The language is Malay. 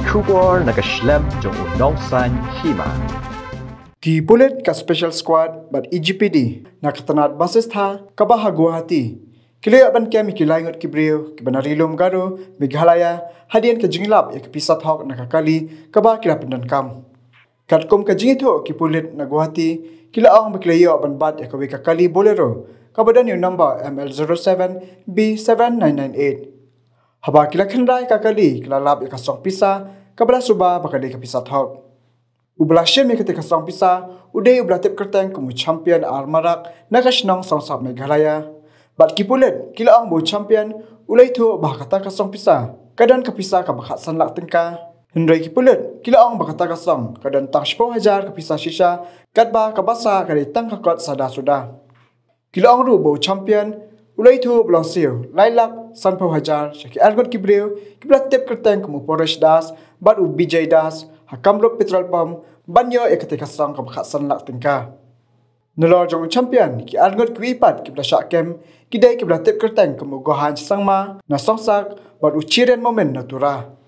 Trubor nagaslam jong unong san hima. Di bullet ka special squad bat EGPD nakatanat basis tha kabaha guwahati. Kilaya ban kya mi kilay ngot kibriyo kibanarilom garo migalaya hadian ka jinglap ya kapisat hok nakakali kabaha kila pendan kam. Katkom ka jingito ki bullet na kila ang makilayo ban bat ya kawikakali bolero kabadan yung number ML07B7998 haba kila kendai kakali kali kila lab ka song pisa ka bla suba ba kali ka pisa thok u bla she me ka song pisa u dei u bla tep champion armarak na ka shnong song sap me bat ki kila ang bu champion u lei tho ba ka ta ka song pisa ka ka pisa ka ba san lak tengka hendrai ki kila ang ba ka ta ka song ka tang shpo hajar ka pisa shisha kat ba ka basa ka tang ka kot sada suda kila ang ru bo champion ulai tu blasio lai lak hajar chaki argon ki breu tep kar kumu mu porash das bad u bijay das ha kamro petrol pump banyo ekate ka sang kam kha lak tingka. nalor jong champion ki argon ki pat ki blasha kem ki dai tep kar kumu mu gohan sangma na sok sak bad u chiren moment natura